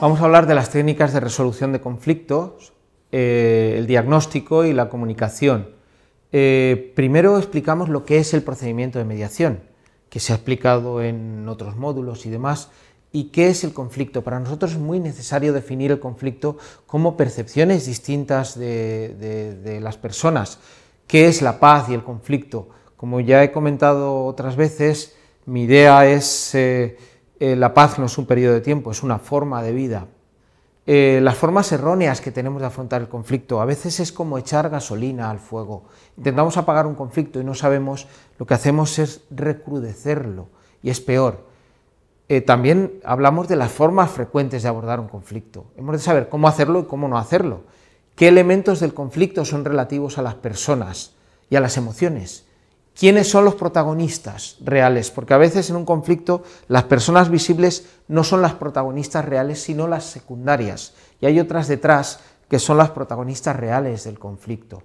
Vamos a hablar de las técnicas de resolución de conflictos, eh, el diagnóstico y la comunicación. Eh, primero explicamos lo que es el procedimiento de mediación, que se ha explicado en otros módulos y demás, y qué es el conflicto. Para nosotros es muy necesario definir el conflicto como percepciones distintas de, las personas. ¿Qué es la paz y el conflicto? Como ya he comentado otras veces, mi idea es... Eh, eh, la paz no es un periodo de tiempo, es una forma de vida. Eh, las formas erróneas que tenemos de afrontar el conflicto, a veces es como echar gasolina al fuego. Intentamos apagar un conflicto y no sabemos, lo que hacemos es recrudecerlo y es peor. Eh, también hablamos de las formas frecuentes de abordar un conflicto. Hemos de saber cómo hacerlo y cómo no hacerlo. ¿Qué elementos del conflicto son relativos a las personas y a las emociones? quiénes son los protagonistas reales, porque a veces en un conflicto las personas visibles no son las protagonistas reales, sino las secundarias, y hay otras detrás que son las protagonistas reales del conflicto.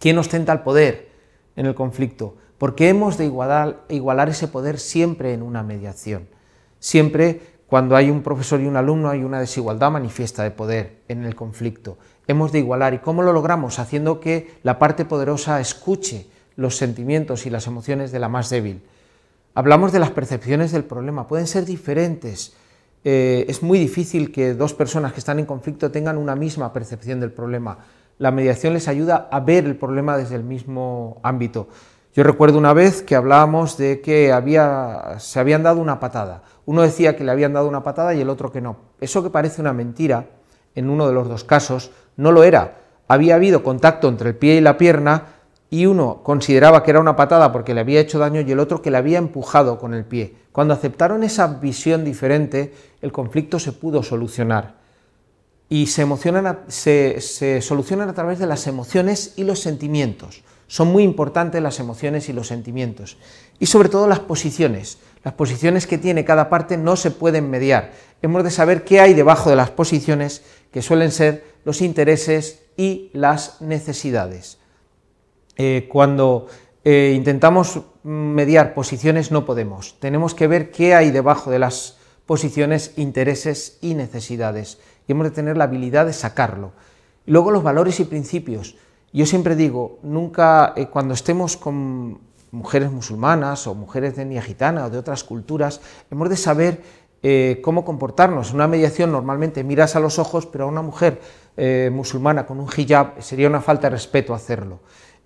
¿Quién ostenta el poder en el conflicto? Porque hemos de igualar, igualar ese poder siempre en una mediación, siempre cuando hay un profesor y un alumno hay una desigualdad manifiesta de poder en el conflicto. Hemos de igualar. ¿Y cómo lo logramos? Haciendo que la parte poderosa escuche los sentimientos y las emociones de la más débil. Hablamos de las percepciones del problema, pueden ser diferentes. Eh, es muy difícil que dos personas que están en conflicto tengan una misma percepción del problema. La mediación les ayuda a ver el problema desde el mismo ámbito. Yo recuerdo una vez que hablábamos de que había, se habían dado una patada. Uno decía que le habían dado una patada y el otro que no. Eso que parece una mentira, en uno de los dos casos, no lo era. Había habido contacto entre el pie y la pierna y uno consideraba que era una patada porque le había hecho daño y el otro que le había empujado con el pie. Cuando aceptaron esa visión diferente, el conflicto se pudo solucionar. Y se, se, solucionan a través de las emociones y los sentimientos. Son muy importantes las emociones y los sentimientos. Y sobre todo las posiciones. Las posiciones que tiene cada parte no se pueden mediar. Hemos de saber qué hay debajo de las posiciones, que suelen ser los intereses y las necesidades. Eh, cuando eh, intentamos mediar posiciones no podemos. Tenemos que ver qué hay debajo de las posiciones, intereses y necesidades. Y hemos de tener la habilidad de sacarlo. Luego los valores y principios. Yo siempre digo, nunca eh, cuando estemos con mujeres musulmanas o mujeres de etnia gitana o de otras culturas, hemos de saber cómo comportarnos. En una mediación normalmente miras a los ojos, pero a una mujer musulmana con un hijab sería una falta de respeto hacerlo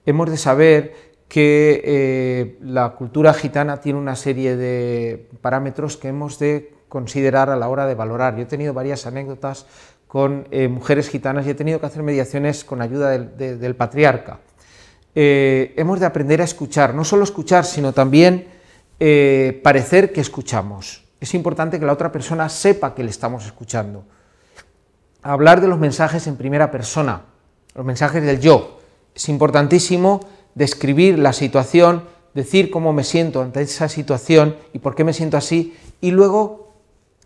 hemos de saber que eh, la cultura gitana tiene una serie de parámetros que hemos de considerar a la hora de valorar. Yo he tenido varias anécdotas con eh, mujeres gitanas y he tenido que hacer mediaciones con ayuda del, patriarca. Eh, hemos de aprender a escuchar, no solo escuchar, sino también parecer que escuchamos. Es importante que la otra persona sepa que le estamos escuchando. Hablar de los mensajes en primera persona, los mensajes del yo es importantísimo describir la situación, decir cómo me siento ante esa situación y por qué me siento así, y luego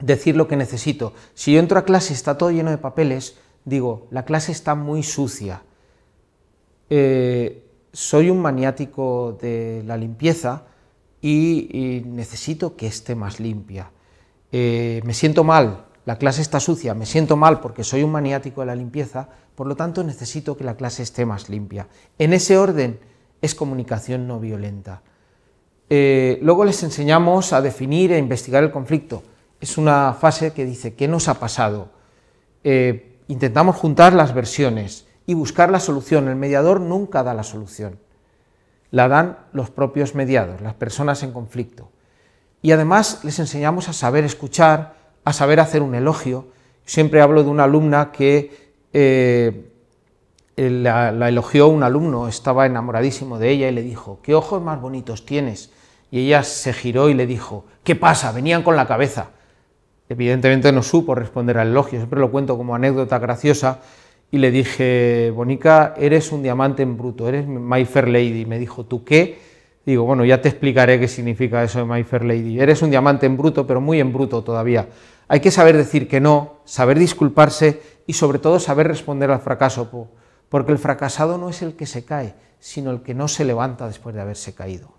decir lo que necesito. Si yo entro a clase y está todo lleno de papeles, digo, la clase está muy sucia. Eh, soy un maniático de la limpieza y, necesito que esté más limpia. Eh, me siento mal, la clase está sucia, me siento mal porque soy un maniático de la limpieza, por lo tanto, necesito que la clase esté más limpia. En ese orden es comunicación no violenta. Eh, luego les enseñamos a definir e investigar el conflicto. Es una fase que dice, ¿qué nos ha pasado? Eh, intentamos juntar las versiones y buscar la solución. El mediador nunca da la solución. La dan los propios mediados, las personas en conflicto. Y además les enseñamos a saber escuchar, a saber hacer un elogio. Siempre hablo de una alumna que eh, la, la, elogió un alumno, estaba enamoradísimo de ella y le dijo, ¿qué ojos más bonitos tienes? Y ella se giró y le dijo, ¿qué pasa? Venían con la cabeza. Evidentemente no supo responder al elogio, siempre lo cuento como anécdota graciosa, y le dije, Bonica, eres un diamante en bruto, eres my fair lady. Y me dijo, ¿tú qué? digo, bueno, ya te explicaré qué significa eso de My Fair Lady. Eres un diamante en bruto, pero muy en bruto todavía. Hay que saber decir que no, saber disculparse y sobre todo saber responder al fracaso, porque el fracasado no es el que se cae, sino el que no se levanta después de haberse caído.